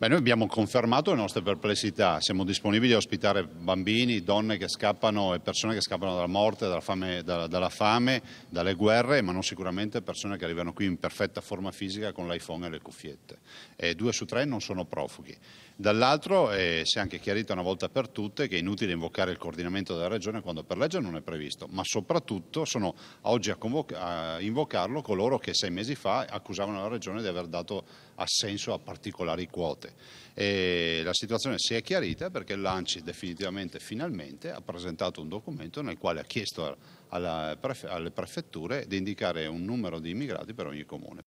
Beh, noi abbiamo confermato le nostre perplessità, siamo disponibili a ospitare bambini, donne che scappano e persone che scappano dalla morte, dalla fame, da, dalla fame, dalle guerre, ma non sicuramente persone che arrivano qui in perfetta forma fisica con l'iPhone e le cuffiette. E due su tre non sono profughi. Dall'altro eh, si è anche chiarito una volta per tutte che è inutile invocare il coordinamento della Regione quando per legge non è previsto, ma soprattutto sono oggi a, a invocarlo coloro che sei mesi fa accusavano la Regione di aver dato assenso a particolari quote forte. E la situazione si è chiarita perché l'ANCI definitivamente, finalmente, ha presentato un documento nel quale ha chiesto prefe alle prefetture di indicare un numero di immigrati per ogni comune.